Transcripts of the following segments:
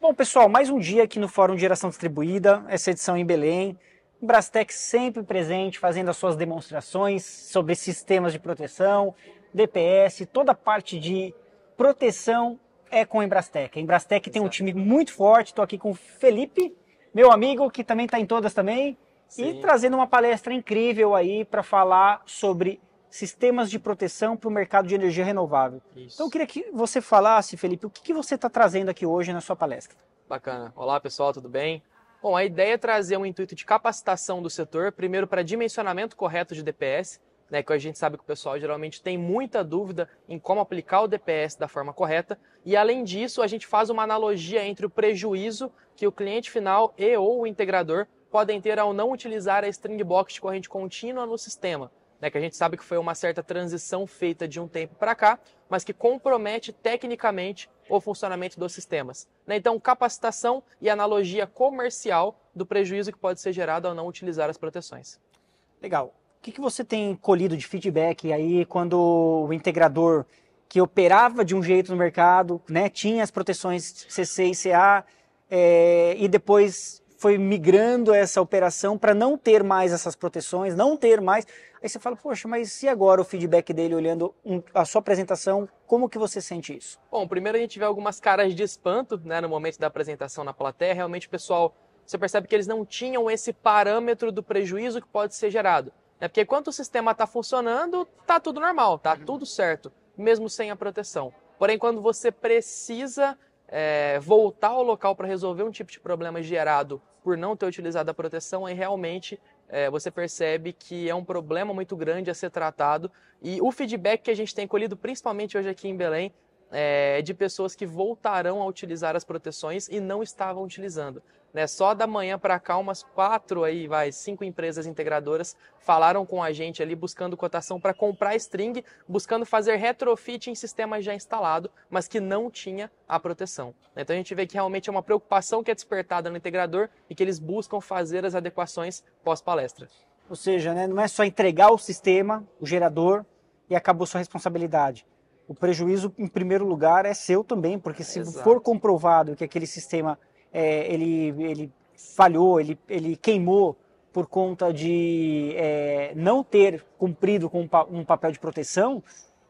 Bom, pessoal, mais um dia aqui no Fórum de Geração Distribuída, essa edição em Belém. Brastec sempre presente, fazendo as suas demonstrações sobre sistemas de proteção, DPS, toda a parte de proteção é com a Embrastec. A Embrastec tem um time muito forte, estou aqui com o Felipe, meu amigo, que também está em todas também, Sim. e trazendo uma palestra incrível aí para falar sobre sistemas de proteção para o mercado de energia renovável. Isso. Então eu queria que você falasse, Felipe, o que, que você está trazendo aqui hoje na sua palestra. Bacana. Olá pessoal, tudo bem? Bom, a ideia é trazer um intuito de capacitação do setor, primeiro para dimensionamento correto de DPS, né, que a gente sabe que o pessoal geralmente tem muita dúvida em como aplicar o DPS da forma correta, e além disso, a gente faz uma analogia entre o prejuízo que o cliente final e ou o integrador podem ter ao não utilizar a string box de corrente contínua no sistema né, que a gente sabe que foi uma certa transição feita de um tempo para cá, mas que compromete tecnicamente o funcionamento dos sistemas. Né? Então, capacitação e analogia comercial do prejuízo que pode ser gerado ao não utilizar as proteções. Legal. O que, que você tem colhido de feedback aí quando o integrador que operava de um jeito no mercado, né, tinha as proteções CC e CA, é, eh, e depois foi migrando essa operação para não ter mais essas proteções, não ter mais. Aí você fala, poxa, mas e agora o feedback dele olhando um, a sua apresentação? Como que você sente isso? Bom, primeiro a gente vê algumas caras de espanto né, no momento da apresentação na plateia. Realmente o pessoal, você percebe que eles não tinham esse parâmetro do prejuízo que pode ser gerado. Né? Porque enquanto o sistema está funcionando, tá tudo normal, tá uhum. tudo certo, mesmo sem a proteção. Porém, quando você precisa é, voltar ao local para resolver um tipo de problema gerado por não ter utilizado a proteção, aí realmente é, você percebe que é um problema muito grande a ser tratado. E o feedback que a gente tem colhido, principalmente hoje aqui em Belém, é, de pessoas que voltarão a utilizar as proteções e não estavam utilizando. Né? Só da manhã para cá, umas quatro aí, vai, cinco empresas integradoras falaram com a gente ali buscando cotação para comprar string, buscando fazer retrofit em sistema já instalado, mas que não tinha a proteção. Né? Então a gente vê que realmente é uma preocupação que é despertada no integrador e que eles buscam fazer as adequações pós-palestra. Ou seja, né, não é só entregar o sistema, o gerador, e acabou sua responsabilidade o prejuízo, em primeiro lugar, é seu também, porque se Exato. for comprovado que aquele sistema é, ele, ele falhou, ele, ele queimou por conta de é, não ter cumprido com um papel de proteção,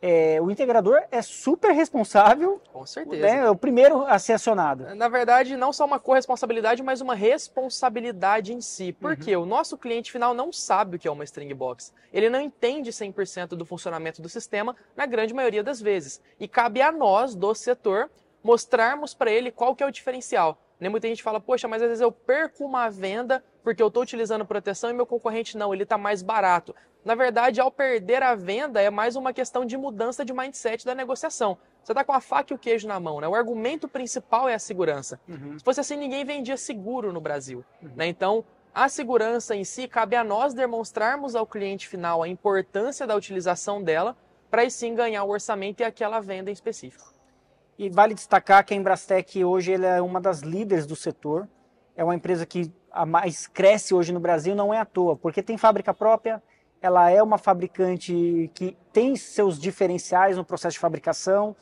é, o integrador é super responsável. Com né? certeza. Né, é o primeiro a ser acionado. Na verdade, não só uma corresponsabilidade, mas uma responsabilidade em si. Porque uhum. o nosso cliente final não sabe o que é uma string box. Ele não entende 100% do funcionamento do sistema na grande maioria das vezes. E cabe a nós, do setor, mostrarmos para ele qual que é o diferencial. Né? Muita gente fala, poxa, mas às vezes eu perco uma venda porque eu estou utilizando proteção e meu concorrente não, ele está mais barato. Na verdade, ao perder a venda, é mais uma questão de mudança de mindset da negociação. Você está com a faca e o queijo na mão, né? O argumento principal é a segurança. Uhum. Se fosse assim, ninguém vendia seguro no Brasil. Uhum. Né? Então, a segurança em si, cabe a nós demonstrarmos ao cliente final a importância da utilização dela para sim ganhar o orçamento e aquela venda em específico. E vale destacar que a Embrastec hoje é uma das líderes do setor. É uma empresa que a mais cresce hoje no Brasil, não é à toa, porque tem fábrica própria, ela é uma fabricante que tem seus diferenciais no processo de fabricação.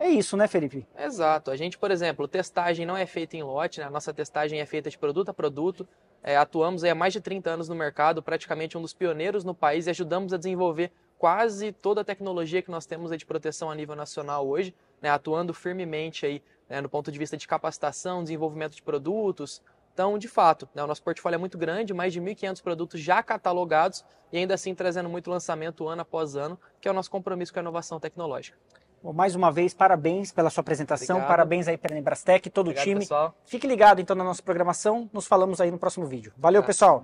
É isso, né, Felipe? Exato. A gente, por exemplo, testagem não é feita em lote, né? a nossa testagem é feita de produto a produto. É, atuamos há mais de 30 anos no mercado, praticamente um dos pioneiros no país e ajudamos a desenvolver quase toda a tecnologia que nós temos de proteção a nível nacional hoje né, atuando firmemente aí, né, no ponto de vista de capacitação, desenvolvimento de produtos. Então, de fato, né, o nosso portfólio é muito grande, mais de 1.500 produtos já catalogados e ainda assim trazendo muito lançamento ano após ano, que é o nosso compromisso com a inovação tecnológica. Bom, mais uma vez, parabéns pela sua apresentação, Obrigado. parabéns aí para a Embrastec, todo Obrigado, o time. Pessoal. Fique ligado então na nossa programação, nos falamos aí no próximo vídeo. Valeu, tá. pessoal!